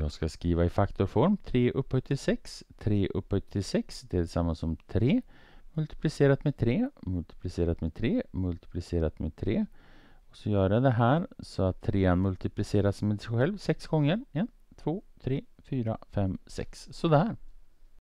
Jag ska skriva i faktorform 3 upphöjt till 6. 3 upphöjt till 6 det är detsamma som 3 multiplicerat med 3 multiplicerat med 3 multiplicerat med 3. Och så gör jag det här så att 3 multipliceras med sig själv 6 gånger. 1, 2, 3, 4, 5, 6. Sådär.